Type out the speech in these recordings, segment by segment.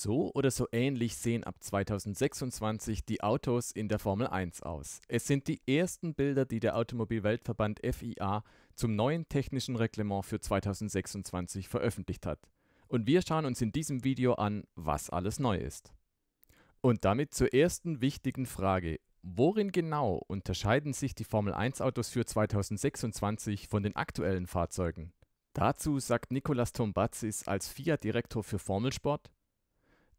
So oder so ähnlich sehen ab 2026 die Autos in der Formel 1 aus. Es sind die ersten Bilder, die der Automobilweltverband FIA zum neuen technischen Reglement für 2026 veröffentlicht hat. Und wir schauen uns in diesem Video an, was alles neu ist. Und damit zur ersten wichtigen Frage. Worin genau unterscheiden sich die Formel 1 Autos für 2026 von den aktuellen Fahrzeugen? Dazu sagt Nicolas Tombazis als FIA-Direktor für Formelsport,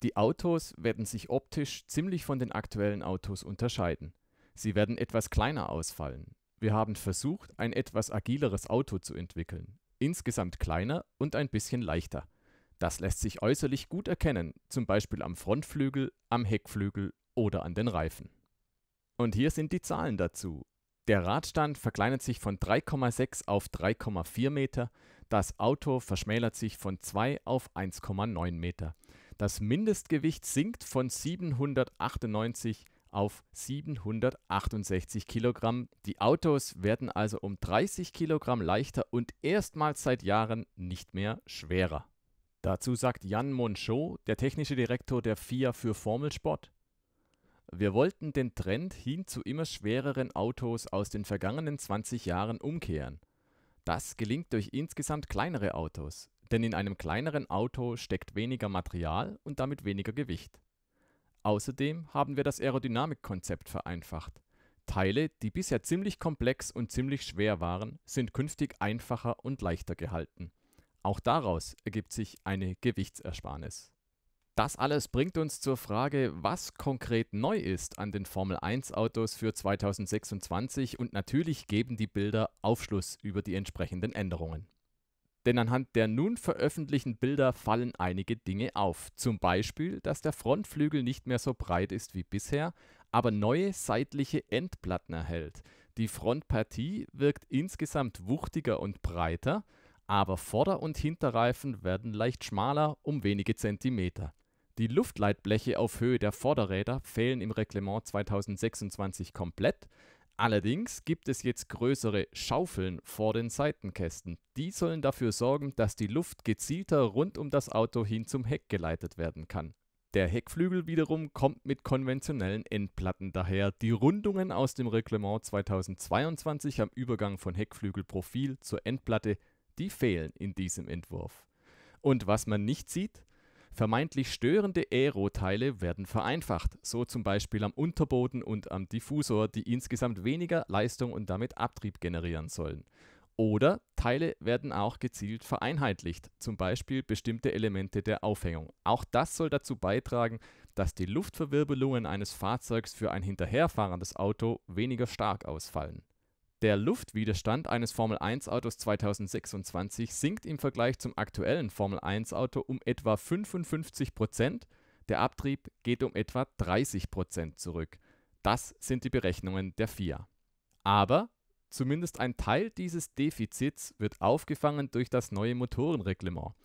die Autos werden sich optisch ziemlich von den aktuellen Autos unterscheiden. Sie werden etwas kleiner ausfallen. Wir haben versucht, ein etwas agileres Auto zu entwickeln. Insgesamt kleiner und ein bisschen leichter. Das lässt sich äußerlich gut erkennen, zum Beispiel am Frontflügel, am Heckflügel oder an den Reifen. Und hier sind die Zahlen dazu. Der Radstand verkleinert sich von 3,6 auf 3,4 Meter, das Auto verschmälert sich von 2 auf 1,9 Meter. Das Mindestgewicht sinkt von 798 auf 768 Kilogramm. Die Autos werden also um 30 Kilogramm leichter und erstmals seit Jahren nicht mehr schwerer. Dazu sagt Jan Monchot, der technische Direktor der FIA für Formelsport, wir wollten den Trend hin zu immer schwereren Autos aus den vergangenen 20 Jahren umkehren. Das gelingt durch insgesamt kleinere Autos denn in einem kleineren Auto steckt weniger Material und damit weniger Gewicht. Außerdem haben wir das Aerodynamikkonzept vereinfacht. Teile, die bisher ziemlich komplex und ziemlich schwer waren, sind künftig einfacher und leichter gehalten. Auch daraus ergibt sich eine Gewichtsersparnis. Das alles bringt uns zur Frage, was konkret neu ist an den Formel 1 Autos für 2026 und natürlich geben die Bilder Aufschluss über die entsprechenden Änderungen. Denn anhand der nun veröffentlichten Bilder fallen einige Dinge auf. Zum Beispiel, dass der Frontflügel nicht mehr so breit ist wie bisher, aber neue seitliche Endplatten erhält. Die Frontpartie wirkt insgesamt wuchtiger und breiter, aber Vorder- und Hinterreifen werden leicht schmaler um wenige Zentimeter. Die Luftleitbleche auf Höhe der Vorderräder fehlen im Reglement 2026 komplett, Allerdings gibt es jetzt größere Schaufeln vor den Seitenkästen. Die sollen dafür sorgen, dass die Luft gezielter rund um das Auto hin zum Heck geleitet werden kann. Der Heckflügel wiederum kommt mit konventionellen Endplatten daher. Die Rundungen aus dem Reglement 2022 am Übergang von Heckflügelprofil zur Endplatte, die fehlen in diesem Entwurf. Und was man nicht sieht, Vermeintlich störende Aero-Teile werden vereinfacht, so zum Beispiel am Unterboden und am Diffusor, die insgesamt weniger Leistung und damit Abtrieb generieren sollen. Oder Teile werden auch gezielt vereinheitlicht, zum Beispiel bestimmte Elemente der Aufhängung. Auch das soll dazu beitragen, dass die Luftverwirbelungen eines Fahrzeugs für ein hinterherfahrendes Auto weniger stark ausfallen. Der Luftwiderstand eines Formel-1-Autos 2026 sinkt im Vergleich zum aktuellen Formel-1-Auto um etwa 55 Prozent, der Abtrieb geht um etwa 30 Prozent zurück. Das sind die Berechnungen der FIA. Aber zumindest ein Teil dieses Defizits wird aufgefangen durch das neue Motorenreglement.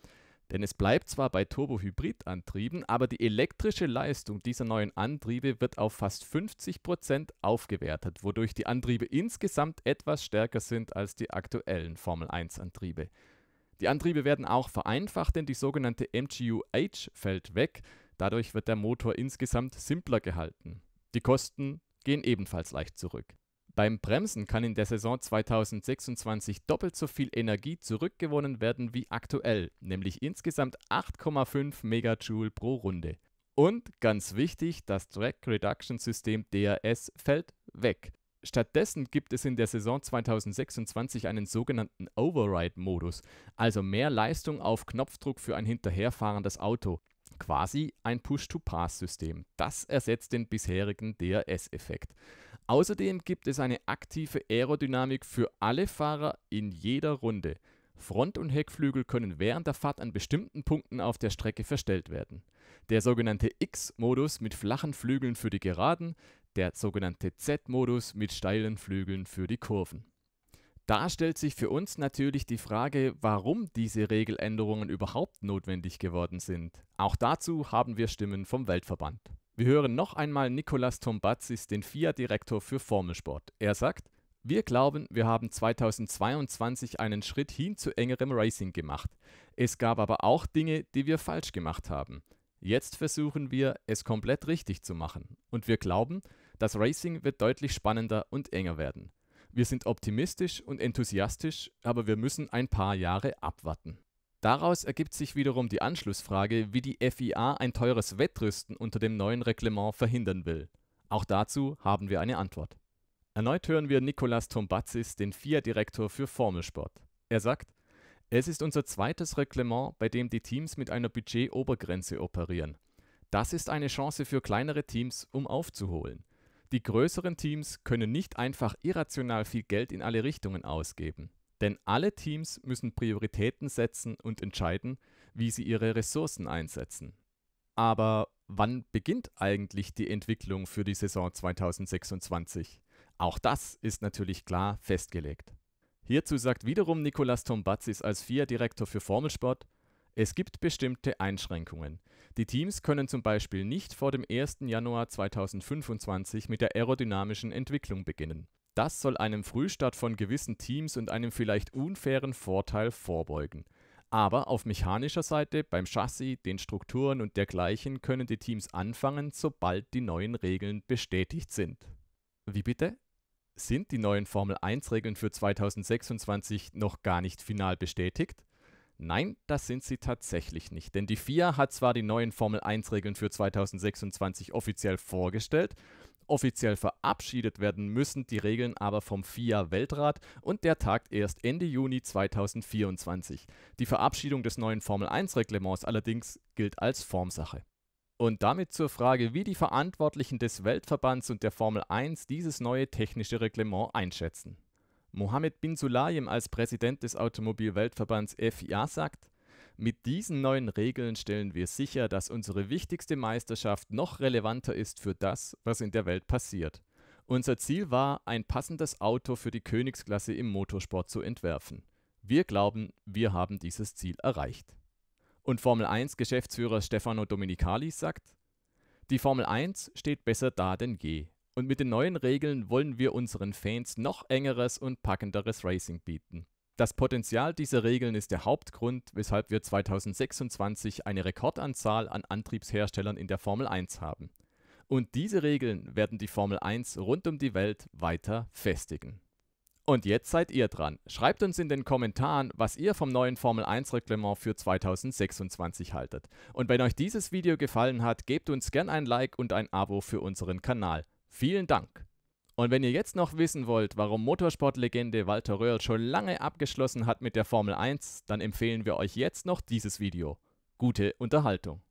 Denn es bleibt zwar bei Turbohybridantrieben, aber die elektrische Leistung dieser neuen Antriebe wird auf fast 50% aufgewertet, wodurch die Antriebe insgesamt etwas stärker sind als die aktuellen Formel-1-Antriebe. Die Antriebe werden auch vereinfacht, denn die sogenannte MGUH fällt weg, dadurch wird der Motor insgesamt simpler gehalten. Die Kosten gehen ebenfalls leicht zurück. Beim Bremsen kann in der Saison 2026 doppelt so viel Energie zurückgewonnen werden wie aktuell, nämlich insgesamt 8,5 Megajoule pro Runde. Und ganz wichtig, das Drag Reduction System DRS fällt weg. Stattdessen gibt es in der Saison 2026 einen sogenannten Override-Modus, also mehr Leistung auf Knopfdruck für ein hinterherfahrendes Auto. Quasi ein Push-to-Pass-System. Das ersetzt den bisherigen DRS-Effekt. Außerdem gibt es eine aktive Aerodynamik für alle Fahrer in jeder Runde. Front- und Heckflügel können während der Fahrt an bestimmten Punkten auf der Strecke verstellt werden. Der sogenannte X-Modus mit flachen Flügeln für die Geraden, der sogenannte Z-Modus mit steilen Flügeln für die Kurven. Da stellt sich für uns natürlich die Frage, warum diese Regeländerungen überhaupt notwendig geworden sind. Auch dazu haben wir Stimmen vom Weltverband. Wir hören noch einmal Nicolas Tombazis, den FIA-Direktor für Formelsport. Er sagt, wir glauben, wir haben 2022 einen Schritt hin zu engerem Racing gemacht. Es gab aber auch Dinge, die wir falsch gemacht haben. Jetzt versuchen wir, es komplett richtig zu machen. Und wir glauben, das Racing wird deutlich spannender und enger werden. Wir sind optimistisch und enthusiastisch, aber wir müssen ein paar Jahre abwarten. Daraus ergibt sich wiederum die Anschlussfrage, wie die FIA ein teures Wettrüsten unter dem neuen Reglement verhindern will. Auch dazu haben wir eine Antwort. Erneut hören wir Nicolas Tombatzis, den FIA-Direktor für Formelsport. Er sagt, es ist unser zweites Reglement, bei dem die Teams mit einer Budgetobergrenze operieren. Das ist eine Chance für kleinere Teams, um aufzuholen. Die größeren Teams können nicht einfach irrational viel Geld in alle Richtungen ausgeben. Denn alle Teams müssen Prioritäten setzen und entscheiden, wie sie ihre Ressourcen einsetzen. Aber wann beginnt eigentlich die Entwicklung für die Saison 2026? Auch das ist natürlich klar festgelegt. Hierzu sagt wiederum Nicolas Tombazis als FIA-Direktor für Formelsport, es gibt bestimmte Einschränkungen. Die Teams können zum Beispiel nicht vor dem 1. Januar 2025 mit der aerodynamischen Entwicklung beginnen. Das soll einem Frühstart von gewissen Teams und einem vielleicht unfairen Vorteil vorbeugen. Aber auf mechanischer Seite, beim Chassis, den Strukturen und dergleichen können die Teams anfangen, sobald die neuen Regeln bestätigt sind. Wie bitte? Sind die neuen Formel 1 Regeln für 2026 noch gar nicht final bestätigt? Nein, das sind sie tatsächlich nicht, denn die FIA hat zwar die neuen Formel 1 Regeln für 2026 offiziell vorgestellt, Offiziell verabschiedet werden müssen die Regeln aber vom FIA-Weltrat und der tagt erst Ende Juni 2024. Die Verabschiedung des neuen Formel-1-Reglements allerdings gilt als Formsache. Und damit zur Frage, wie die Verantwortlichen des Weltverbands und der Formel 1 dieses neue technische Reglement einschätzen. Mohammed Bin Sulayem als Präsident des Automobilweltverbands FIA sagt, mit diesen neuen Regeln stellen wir sicher, dass unsere wichtigste Meisterschaft noch relevanter ist für das, was in der Welt passiert. Unser Ziel war, ein passendes Auto für die Königsklasse im Motorsport zu entwerfen. Wir glauben, wir haben dieses Ziel erreicht. Und Formel 1 Geschäftsführer Stefano Dominicali sagt, die Formel 1 steht besser da denn je. Und mit den neuen Regeln wollen wir unseren Fans noch engeres und packenderes Racing bieten. Das Potenzial dieser Regeln ist der Hauptgrund, weshalb wir 2026 eine Rekordanzahl an Antriebsherstellern in der Formel 1 haben. Und diese Regeln werden die Formel 1 rund um die Welt weiter festigen. Und jetzt seid ihr dran. Schreibt uns in den Kommentaren, was ihr vom neuen Formel 1 Reglement für 2026 haltet. Und wenn euch dieses Video gefallen hat, gebt uns gern ein Like und ein Abo für unseren Kanal. Vielen Dank! Und wenn ihr jetzt noch wissen wollt, warum Motorsportlegende Walter Röhrl schon lange abgeschlossen hat mit der Formel 1, dann empfehlen wir euch jetzt noch dieses Video. Gute Unterhaltung.